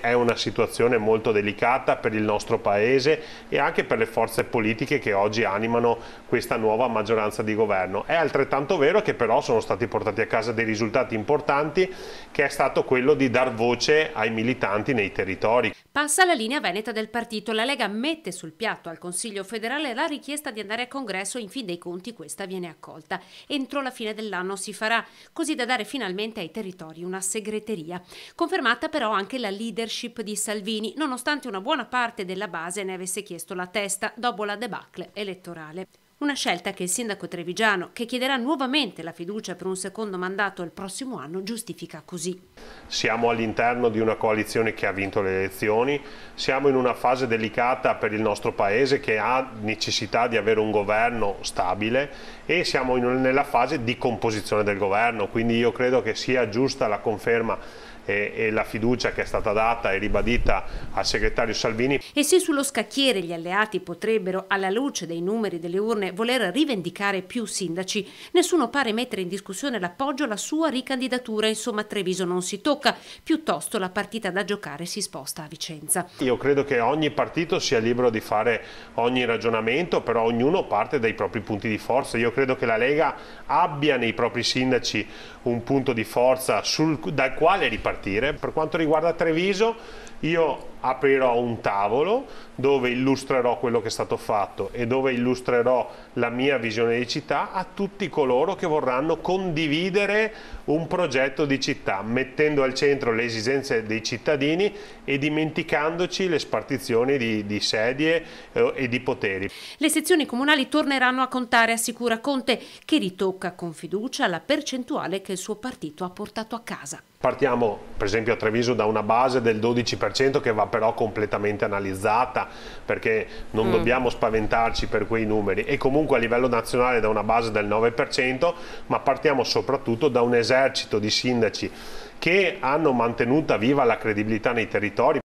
È una situazione molto delicata per il nostro Paese e anche per le forze politiche che oggi animano questa nuova maggioranza di governo. È altrettanto vero che però sono stati portati a casa dei risultati importanti che è stato quello di dar voce ai militanti nei territori. Passa la linea veneta del partito. La Lega mette sul piatto al Consiglio federale la richiesta di andare a congresso e in fin dei conti questa viene accolta. Entro la fine dell'anno si farà, così da dare finalmente ai territori una segreteria. Confermata però anche la leader leadership di Salvini, nonostante una buona parte della base ne avesse chiesto la testa dopo la debacle elettorale. Una scelta che il sindaco trevigiano, che chiederà nuovamente la fiducia per un secondo mandato il prossimo anno, giustifica così. Siamo all'interno di una coalizione che ha vinto le elezioni, siamo in una fase delicata per il nostro Paese che ha necessità di avere un governo stabile e siamo in, nella fase di composizione del governo, quindi io credo che sia giusta la conferma e, e la fiducia che è stata data e ribadita al segretario Salvini. E se sullo scacchiere gli alleati potrebbero, alla luce dei numeri delle urne, voler rivendicare più sindaci, nessuno pare mettere in discussione l'appoggio alla sua ricandidatura. Insomma, Treviso non si tocca, piuttosto la partita da giocare si sposta a Vicenza. Io credo che ogni partito sia libero di fare ogni ragionamento, però ognuno parte dai propri punti di forza. Io credo che la Lega abbia nei propri sindaci un punto di forza sul, dal quale ripartire partire. Per quanto riguarda Treviso, io aprirò un tavolo dove illustrerò quello che è stato fatto e dove illustrerò la mia visione di città a tutti coloro che vorranno condividere un progetto di città, mettendo al centro le esigenze dei cittadini e dimenticandoci le spartizioni di, di sedie eh, e di poteri. Le sezioni comunali torneranno a contare, assicura Conte, che ritocca con fiducia la percentuale che il suo partito ha portato a casa. Partiamo per esempio a Treviso da una base del 12% che va però completamente analizzata perché non mm. dobbiamo spaventarci per quei numeri e comunque a livello nazionale da una base del 9% ma partiamo soprattutto da un esercito di sindaci che hanno mantenuta viva la credibilità nei territori